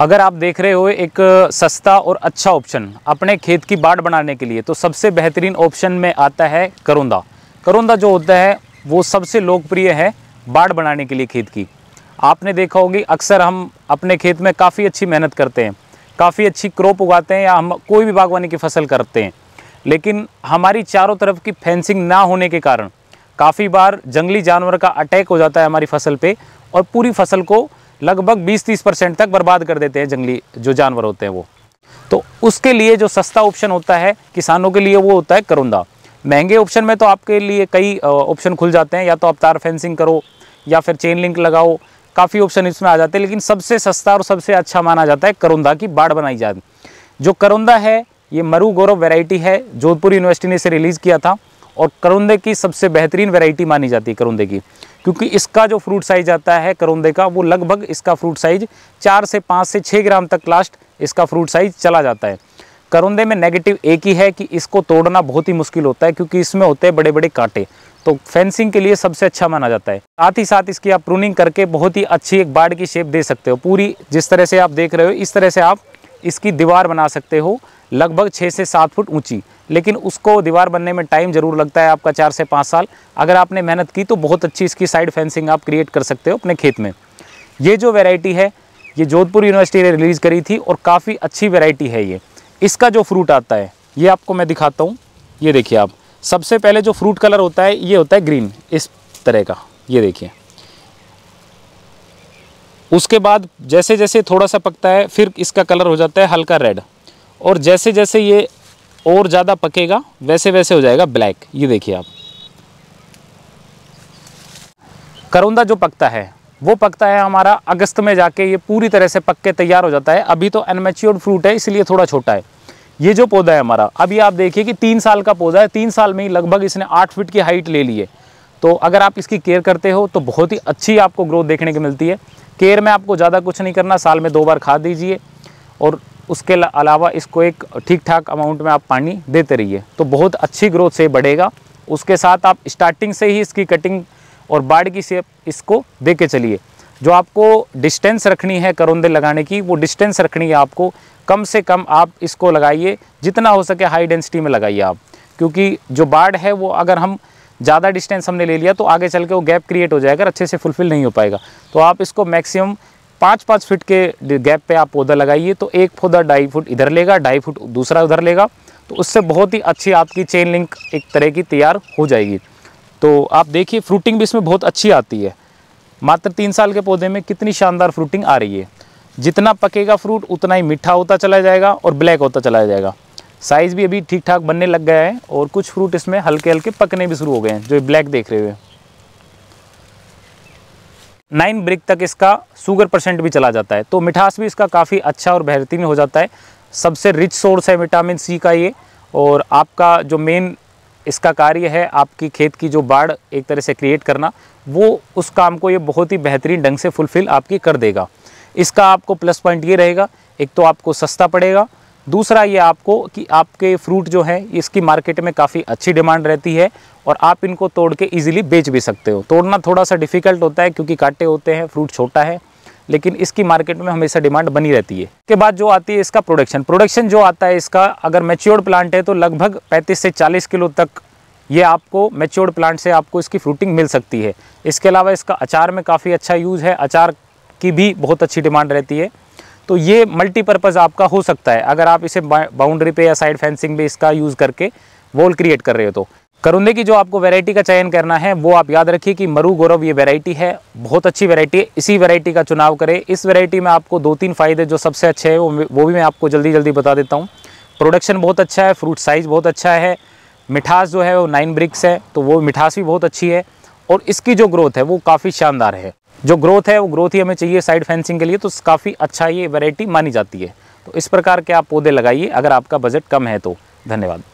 अगर आप देख रहे हो एक सस्ता और अच्छा ऑप्शन अपने खेत की बाढ़ बनाने के लिए तो सबसे बेहतरीन ऑप्शन में आता है करौंदा करौंदा जो होता है वो सबसे लोकप्रिय है बाढ़ बनाने के लिए खेत की आपने देखा होगी अक्सर हम अपने खेत में काफ़ी अच्छी मेहनत करते हैं काफ़ी अच्छी क्रॉप उगाते हैं या हम कोई भी बागवानी की फसल करते हैं लेकिन हमारी चारों तरफ की फेंसिंग ना होने के कारण काफ़ी बार जंगली जानवर का अटैक हो जाता है हमारी फसल पे और पूरी फसल को लगभग 20-30 परसेंट तक बर्बाद कर देते हैं जंगली जो जानवर होते हैं वो तो उसके लिए जो सस्ता ऑप्शन होता है किसानों के लिए वो होता है करुंदा महंगे ऑप्शन में तो आपके लिए कई ऑप्शन खुल जाते हैं या तो आप तार फेंसिंग करो या फिर चेन लिंक लगाओ काफ़ी ऑप्शन इसमें आ जाते हैं लेकिन सबसे सस्ता और सबसे अच्छा माना जाता है करुंदा की बाढ़ बनाई जाए जो करुंदा है ये मरु गौरव वेराइटी है जोधपुर यूनिवर्सिटी ने इसे रिलीज़ किया था और करौंदे की सबसे बेहतरीन वैरायटी मानी जाती है करौंदे की क्योंकि इसका जो फ्रूट साइज आता है करौंदे का वो लगभग इसका फ्रूट साइज चार से पाँच से छः ग्राम तक लास्ट इसका फ्रूट साइज चला जाता है करौंदे में नेगेटिव एक ही है कि इसको तोड़ना बहुत ही मुश्किल होता है क्योंकि इसमें होते हैं बड़े बड़े कांटे तो फेंसिंग के लिए सबसे अच्छा माना जाता है साथ ही साथ इसकी आप प्रूनिंग करके बहुत ही अच्छी एक बाड़ की शेप दे सकते हो पूरी जिस तरह से आप देख रहे हो इस तरह से आप इसकी दीवार बना सकते हो लगभग छः से सात फुट ऊंची लेकिन उसको दीवार बनने में टाइम ज़रूर लगता है आपका चार से पाँच साल अगर आपने मेहनत की तो बहुत अच्छी इसकी साइड फेंसिंग आप क्रिएट कर सकते हो अपने खेत में ये जो वेराइटी है ये जोधपुर यूनिवर्सिटी ने रिलीज़ करी थी और काफ़ी अच्छी वेराइटी है ये इसका जो फ्रूट आता है ये आपको मैं दिखाता हूँ ये देखिए आप सबसे पहले जो फ्रूट कलर होता है ये होता है ग्रीन इस तरह का ये देखिए उसके बाद जैसे जैसे थोड़ा सा पकता है फिर इसका कलर हो जाता है हल्का रेड और जैसे जैसे ये और ज़्यादा पकेगा वैसे वैसे हो जाएगा ब्लैक ये देखिए आप करौंदा जो पकता है वो पकता है हमारा अगस्त में जाके ये पूरी तरह से पक के तैयार हो जाता है अभी तो अनमेच्योर्ड फ्रूट है इसलिए थोड़ा छोटा है ये जो पौधा है हमारा अभी आप देखिए कि तीन साल का पौधा है तीन साल में ही लगभग इसने आठ फीट की हाइट ले ली है तो अगर आप इसकी केयर करते हो तो बहुत ही अच्छी आपको ग्रोथ देखने को मिलती है केयर में आपको ज़्यादा कुछ नहीं करना साल में दो बार खाद दीजिए और उसके अलावा इसको एक ठीक ठाक अमाउंट में आप पानी देते रहिए तो बहुत अच्छी ग्रोथ से बढ़ेगा उसके साथ आप स्टार्टिंग से ही इसकी कटिंग और बाढ़ की सेप इसको दे के चलिए जो आपको डिस्टेंस रखनी है करौंदे लगाने की वो डिस्टेंस रखनी है आपको कम से कम आप इसको लगाइए जितना हो सके हाई डेंसिटी में लगाइए आप क्योंकि जो बाढ़ है वो अगर हम ज़्यादा डिस्टेंस हमने ले लिया तो आगे चल के वो गैप क्रिएट हो जाएगा अच्छे से फुलफिल नहीं हो पाएगा तो आप इसको मैक्सिमम पाँच पाँच फिट के गैप पे आप पौधा लगाइए तो एक पौधा ढाई फुट इधर लेगा ढाई फुट दूसरा उधर लेगा तो उससे बहुत ही अच्छी आपकी चेन लिंक एक तरह की तैयार हो जाएगी तो आप देखिए फ्रूटिंग भी इसमें बहुत अच्छी आती है मात्र तीन साल के पौधे में कितनी शानदार फ्रूटिंग आ रही है जितना पकेगा फ्रूट उतना ही मीठा होता चला जाएगा और ब्लैक होता चला जाएगा साइज़ भी अभी ठीक ठाक बनने लग गया है और कुछ फ्रूट इसमें हल्के हल्के पकने भी शुरू हो गए हैं जो ब्लैक देख रहे हुए नाइन ब्रिक तक इसका शुगर परसेंट भी चला जाता है तो मिठास भी इसका काफ़ी अच्छा और बेहतरीन हो जाता है सबसे रिच सोर्स है विटामिन सी का ये और आपका जो मेन इसका कार्य है आपकी खेत की जो बाढ़ एक तरह से क्रिएट करना वो उस काम को ये बहुत ही बेहतरीन ढंग से फुलफ़िल आपकी कर देगा इसका आपको प्लस पॉइंट ये रहेगा एक तो आपको सस्ता पड़ेगा दूसरा ये आपको कि आपके फ्रूट जो है इसकी मार्केट में काफ़ी अच्छी डिमांड रहती है और आप इनको तोड़ के ईजिली बेच भी सकते हो तोड़ना थोड़ा सा डिफ़िकल्ट होता है क्योंकि कांटे होते हैं फ्रूट छोटा है लेकिन इसकी मार्केट में हमेशा डिमांड बनी रहती है के बाद जो आती है इसका प्रोडक्शन प्रोडक्शन जो आता है इसका अगर मेच्योर्ड प्लांट है तो लगभग 35 से 40 किलो तक ये आपको मेच्योर्ड प्लांट से आपको इसकी फ्रूटिंग मिल सकती है इसके अलावा इसका अचार में काफ़ी अच्छा यूज़ है अचार की भी बहुत अच्छी डिमांड रहती है तो ये मल्टीपर्पज़ आपका हो सकता है अगर आप इसे बाउंड्री पे या साइड फेंसिंग पे इसका यूज़ करके वॉल क्रिएट कर रहे हो तो करुंदे की जो आपको वैरायटी का चयन करना है वो आप याद रखिए कि मरु गौरव ये वैरायटी है बहुत अच्छी वैरायटी है इसी वैरायटी का चुनाव करें इस वैरायटी में आपको दो तीन फ़ायदे जो सबसे अच्छे हैं वो वो भी मैं आपको जल्दी जल्दी बता देता हूँ प्रोडक्शन बहुत अच्छा है फ्रूट साइज़ बहुत अच्छा है मिठास जो है वो नाइन ब्रिक्स है तो वो मिठास भी बहुत अच्छी है और इसकी जो ग्रोथ है वो काफ़ी शानदार है जो ग्रोथ है वो ग्रोथ ही हमें चाहिए साइड फेंसिंग के लिए तो काफ़ी अच्छा ये वैरायटी मानी जाती है तो इस प्रकार के आप पौधे लगाइए अगर आपका बजट कम है तो धन्यवाद